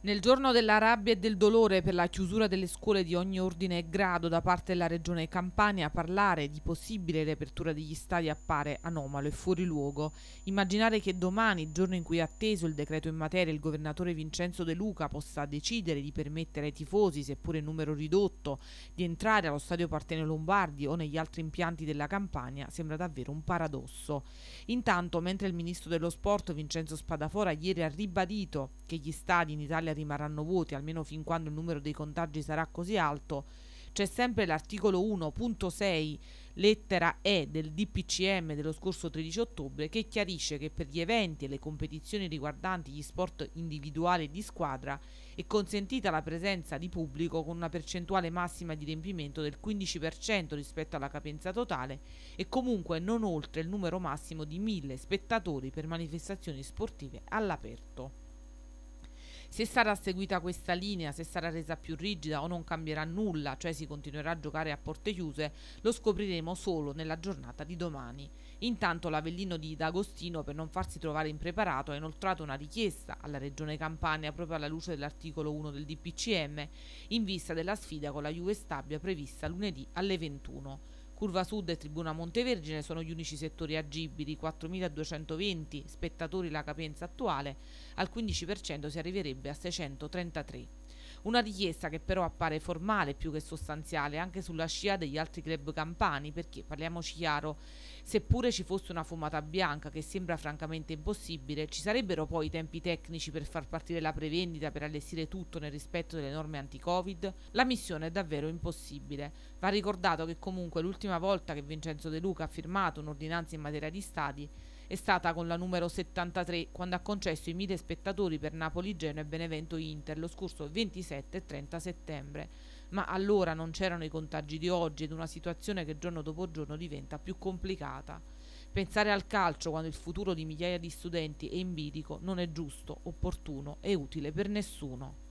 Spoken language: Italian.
Nel giorno della rabbia e del dolore per la chiusura delle scuole di ogni ordine e grado da parte della Regione Campania, parlare di possibile riapertura degli stadi appare anomalo e fuori luogo. Immaginare che domani, giorno in cui è atteso il decreto in materia, il governatore Vincenzo De Luca possa decidere di permettere ai tifosi, seppure in numero ridotto, di entrare allo stadio Partene Lombardi o negli altri impianti della Campania sembra davvero un paradosso. Intanto, mentre il ministro dello sport Vincenzo Spadafora ieri ha ribadito che gli stadi in Italia Italia rimarranno vuoti, almeno fin quando il numero dei contagi sarà così alto, c'è sempre l'articolo 1.6 lettera E del DPCM dello scorso 13 ottobre che chiarisce che per gli eventi e le competizioni riguardanti gli sport individuali e di squadra è consentita la presenza di pubblico con una percentuale massima di riempimento del 15% rispetto alla capienza totale e comunque non oltre il numero massimo di 1000 spettatori per manifestazioni sportive all'aperto se sarà seguita questa linea, se sarà resa più rigida o non cambierà nulla, cioè si continuerà a giocare a porte chiuse, lo scopriremo solo nella giornata di domani. Intanto l'Avellino di D'Agostino, per non farsi trovare impreparato, ha inoltrato una richiesta alla Regione Campania proprio alla luce dell'articolo 1 del DPCM in vista della sfida con la Juve Stabia prevista lunedì alle 21. Curva Sud e Tribuna Montevergine sono gli unici settori agibili, 4.220 spettatori la capienza attuale, al 15% si arriverebbe a 633. Una richiesta che però appare formale più che sostanziale anche sulla scia degli altri club campani, perché parliamoci chiaro, seppure ci fosse una fumata bianca che sembra francamente impossibile, ci sarebbero poi i tempi tecnici per far partire la prevendita, per allestire tutto nel rispetto delle norme anti-Covid? La missione è davvero impossibile. Va ricordato che comunque l'ultima volta che Vincenzo De Luca ha firmato un'ordinanza in materia di stadi è stata con la numero 73 quando ha concesso i mille spettatori per Napoli, Genoa e Benevento Inter lo scorso 27 e 30 settembre. Ma allora non c'erano i contagi di oggi ed una situazione che giorno dopo giorno diventa più complicata. Pensare al calcio quando il futuro di migliaia di studenti è in bilico non è giusto, opportuno e utile per nessuno.